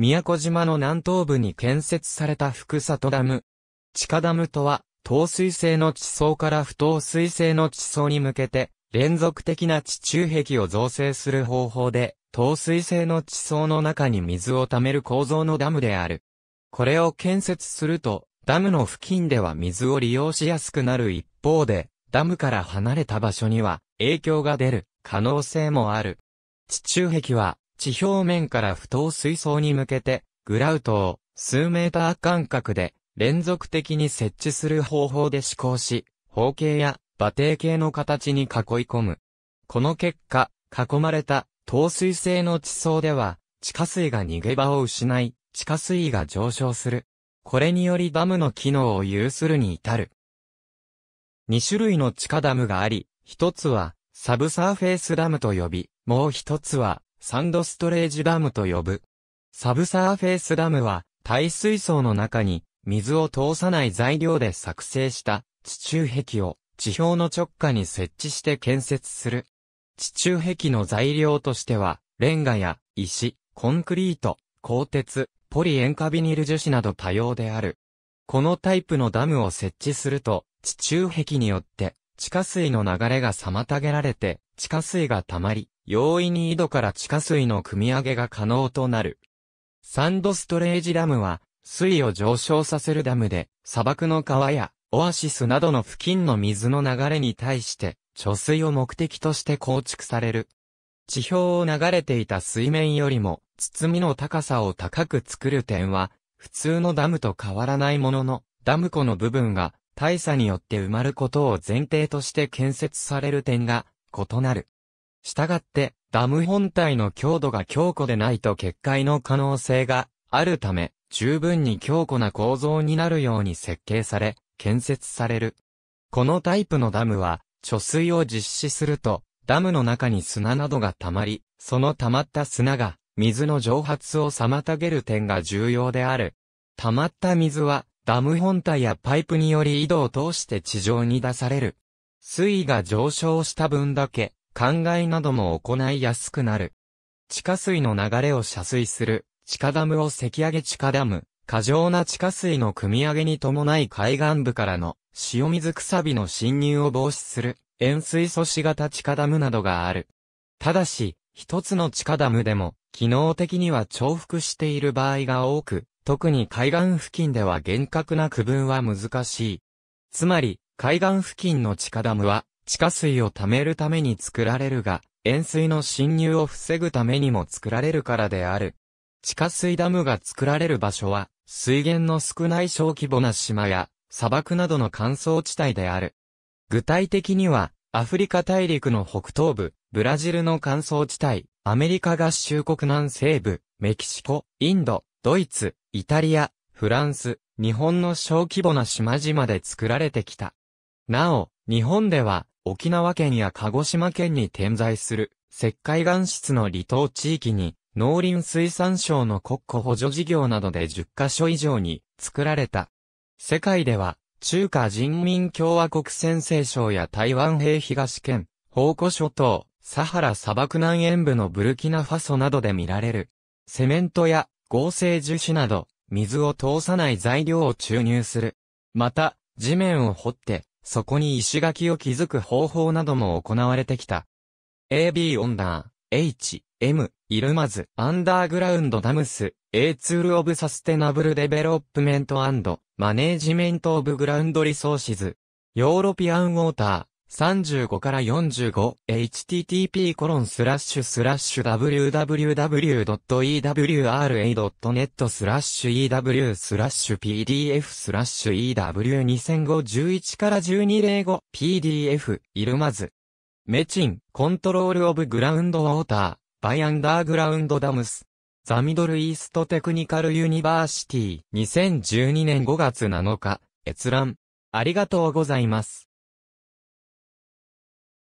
宮古島の南東部に建設された福里ダム。地下ダムとは、透水性の地層から不透水性の地層に向けて、連続的な地中壁を造成する方法で、透水性の地層の中に水を溜める構造のダムである。これを建設すると、ダムの付近では水を利用しやすくなる一方で、ダムから離れた場所には影響が出る可能性もある。地中壁は地表面から不等水槽に向けて、グラウトを数メーター間隔で連続的に設置する方法で試行し、方形や馬蹄形の形に囲い込む。この結果、囲まれた等水性の地層では、地下水が逃げ場を失い、地下水位が上昇する。これによりダムの機能を有するに至る。2種類の地下ダムがあり、一つはサブサーフェイスダムと呼び、もう一つはサンドストレージダムと呼ぶ。サブサーフェイスダムは、耐水槽の中に水を通さない材料で作成した地中壁を地表の直下に設置して建設する。地中壁の材料としては、レンガや石、コンクリート、鋼鉄、ポリ塩化ビニル樹脂など多様である。このタイプのダムを設置すると、地中壁によって地下水の流れが妨げられて、地下水が溜まり、容易に井戸から地下水の汲み上げが可能となる。サンドストレージダムは、水を上昇させるダムで、砂漠の川やオアシスなどの付近の水の流れに対して、貯水を目的として構築される。地表を流れていた水面よりも、包みの高さを高く作る点は、普通のダムと変わらないものの、ダム湖の部分が、大差によって埋まることを前提として建設される点が異なる。したがって、ダム本体の強度が強固でないと決壊の可能性があるため、十分に強固な構造になるように設計され、建設される。このタイプのダムは、貯水を実施すると、ダムの中に砂などが溜まり、その溜まった砂が、水の蒸発を妨げる点が重要である。溜まった水は、ダム本体やパイプにより井戸を通して地上に出される。水位が上昇した分だけ、灌漑なども行いやすくなる。地下水の流れを遮水する、地下ダムをき上げ地下ダム、過剰な地下水の汲み上げに伴い海岸部からの塩水くさびの侵入を防止する塩水素子型地下ダムなどがある。ただし、一つの地下ダムでも機能的には重複している場合が多く、特に海岸付近では厳格な区分は難しい。つまり、海岸付近の地下ダムは、地下水を貯めるために作られるが、塩水の侵入を防ぐためにも作られるからである。地下水ダムが作られる場所は、水源の少ない小規模な島や、砂漠などの乾燥地帯である。具体的には、アフリカ大陸の北東部、ブラジルの乾燥地帯、アメリカ合衆国南西部、メキシコ、インド、ドイツ、イタリア、フランス、日本の小規模な島々で作られてきた。なお、日本では、沖縄県や鹿児島県に点在する、石灰岩質の離島地域に、農林水産省の国庫補助事業などで10カ所以上に作られた。世界では、中華人民共和国先制省や台湾兵東県、宝庫諸島、サハラ砂漠南沿部のブルキナファソなどで見られる。セメントや合成樹脂など、水を通さない材料を注入する。また、地面を掘って、そこに石垣を築く方法なども行われてきた。AB オンダー、H、M、イルマズ、アンダーグラウンドダムス、A ツールオブサステナブルデベロップメントマネージメントオブグラウンドリソーシズ、ヨーロピアンウォーター、35から 45http://www.ewra.net スラッシュ ew スラッシュ pdf スラッシュ ew200511 から1205 pdf いるまずメチンコントロールオブグラウンドウォーターバイアンダーグラウンドダムスザミドルイーストテクニカルユニバーシティ2012年5月7日閲覧ありがとうございます